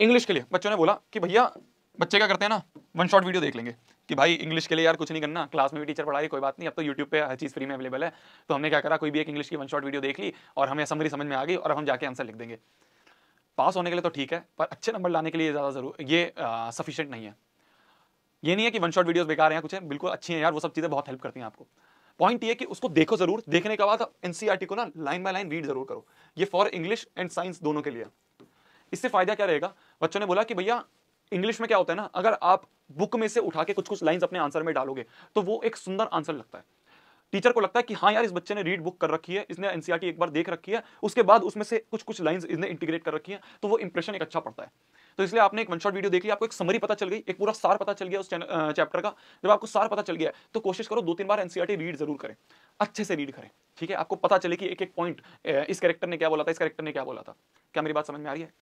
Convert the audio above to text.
English के लिए बच्चों ने बोला कि भैया बच्चे क्या करते हैं ना वन शॉट वीडियो देख लेंगे कि भाई इंग्लिश के लिए यार कुछ नहीं करना क्लास में भी टीचर पढ़ा रही कोई बात नहीं अब तो यूट्यूब पे हर चीज़ फ्री में अवेलेबल है तो हमने क्या करा कोई भी एक इंग्लिश की वन शॉट वीडियो देख ली और हमें समरी समझ में आ गई और हम जाके आंसर लिख देंगे पास होने के लिए तो ठीक है पर अच्छे नंबर लाने के लिए ज़्यादा जरूर ये सफिशेंट नहीं है ये नहीं है कि वन शॉट वीडियोज बेकार हैं कुछ हैं बिल्कुल अच्छी हैं यार वो सब चीज़ें बहुत हेल्प करती हैं आपको पॉइंट ये कि उसको देखो जरूर देखने के बाद एन को ना लाइन बाय लाइन रीड जरूर करो ये फॉर इंग्लिश एंड साइंस दोनों के लिए इससे फायदा क्या रहेगा बच्चों ने बोला कि भैया इंग्लिश में क्या होता है ना अगर आप बुक में से उठा के कुछ कुछ लाइन्स अपने आंसर में डालोगे तो वो एक सुंदर आंसर लगता है टीचर को लगता है कि हाँ यार इस बच्चे ने रीड बुक कर रखी है इसने एनसीआरटी e एक बार देख रखी है उसके बाद उसमें से कुछ कुछ लाइंस इसने इंटीग्रेट कर रखी है तो वो इंप्रेशन एक अच्छा पड़ता है तो इसलिए आपने एक वन शॉट वीडियो देख लिया आपको एक समरी पता चल गई एक पूरा सार पता चल गया उस चैप्टर का जब आपको सार पता चल गया तो कोशिश करो दो तीन बार एनसीआरटी रीड e जरूर करें अच्छे से रीड करें ठीक है आपको पता चले कि एक एक पॉइंट इस कैरेक्टर ने क्या बोला था इस कैरेक्टर ने क्या बोला था क्या मेरी बात समझ में आ रही है